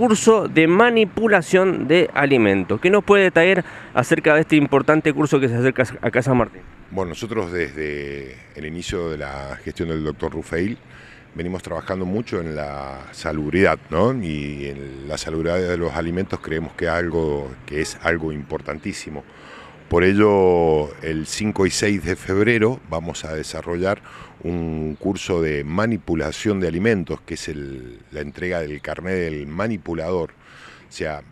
curso de manipulación de alimentos. ¿Qué nos puede detallar acerca de este importante curso que se acerca a Casa Martín? Bueno, nosotros desde el inicio de la gestión del doctor Rufail, venimos trabajando mucho en la salubridad, ¿no? Y en la salubridad de los alimentos creemos que es algo importantísimo. Por ello, el 5 y 6 de febrero vamos a desarrollar un curso de manipulación de alimentos, que es la entrega del carnet del manipulador. O sea,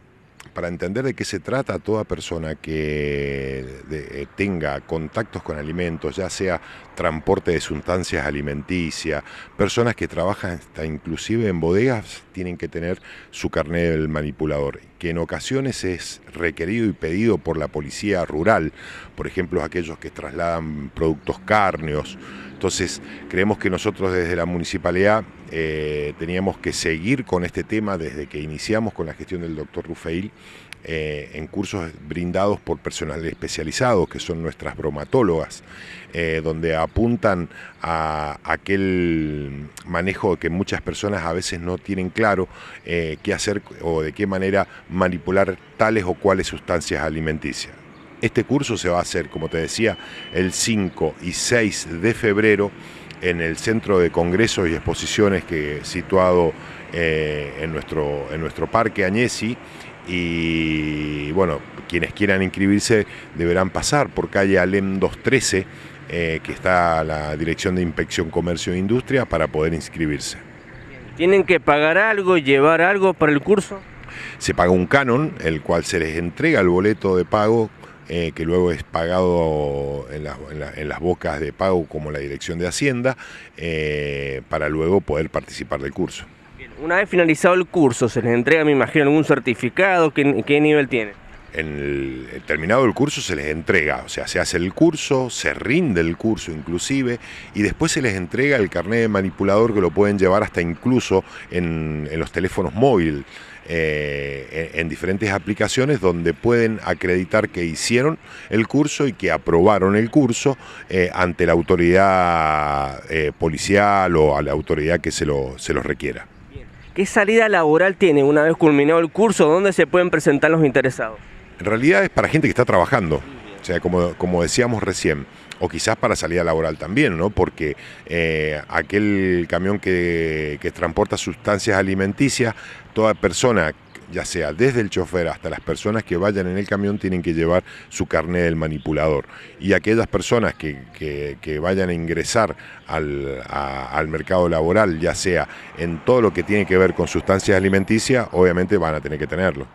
para entender de qué se trata toda persona que eh, tenga contactos con alimentos, ya sea transporte de sustancias alimenticias, personas que trabajan hasta inclusive en bodegas tienen que tener su carnet del manipulador que en ocasiones es requerido y pedido por la policía rural, por ejemplo aquellos que trasladan productos cárneos. Entonces, creemos que nosotros desde la municipalidad eh, teníamos que seguir con este tema desde que iniciamos con la gestión del doctor Rufeil eh, en cursos brindados por personal especializado, que son nuestras bromatólogas, eh, donde apuntan a aquel manejo que muchas personas a veces no tienen claro eh, qué hacer o de qué manera manipular tales o cuales sustancias alimenticias. Este curso se va a hacer, como te decía, el 5 y 6 de febrero en el Centro de Congresos y Exposiciones que situado en, nuestro, en nuestro Parque Añesi y bueno, quienes quieran inscribirse deberán pasar por calle Alem 213, eh, que está la Dirección de Inspección Comercio e Industria, para poder inscribirse. ¿Tienen que pagar algo, llevar algo para el curso? Se paga un canon, el cual se les entrega el boleto de pago eh, que luego es pagado en, las bocas de pago como la Dirección de Hacienda, eh, para luego poder participar del curso. Una vez finalizado el curso, ¿se les entrega, me imagino, algún certificado? ¿Qué, qué nivel tiene? En el, terminado el curso se les entrega, o sea, se hace el curso, se rinde el curso inclusive, y después se les entrega el carnet de manipulador que lo pueden llevar hasta incluso en, los teléfonos móviles, eh, en, diferentes aplicaciones donde pueden acreditar que hicieron el curso y que aprobaron el curso eh, ante la autoridad eh, policial o a la autoridad que se se los requiera. ¿Qué salida laboral tiene una vez culminado el curso? ¿Dónde se pueden presentar los interesados? En realidad es para gente que está trabajando. O sea, como, decíamos recién, o quizás para salida laboral también, ¿no? Porque eh, aquel camión que, que transporta sustancias alimenticias, toda persona ya sea desde el chofer hasta las personas que vayan en el camión, tienen que llevar su carnet del manipulador. Y aquellas personas que, que, vayan a ingresar al, al, mercado laboral, ya sea en todo lo que tiene que ver con sustancias alimenticias, obviamente van a tener que tenerlo.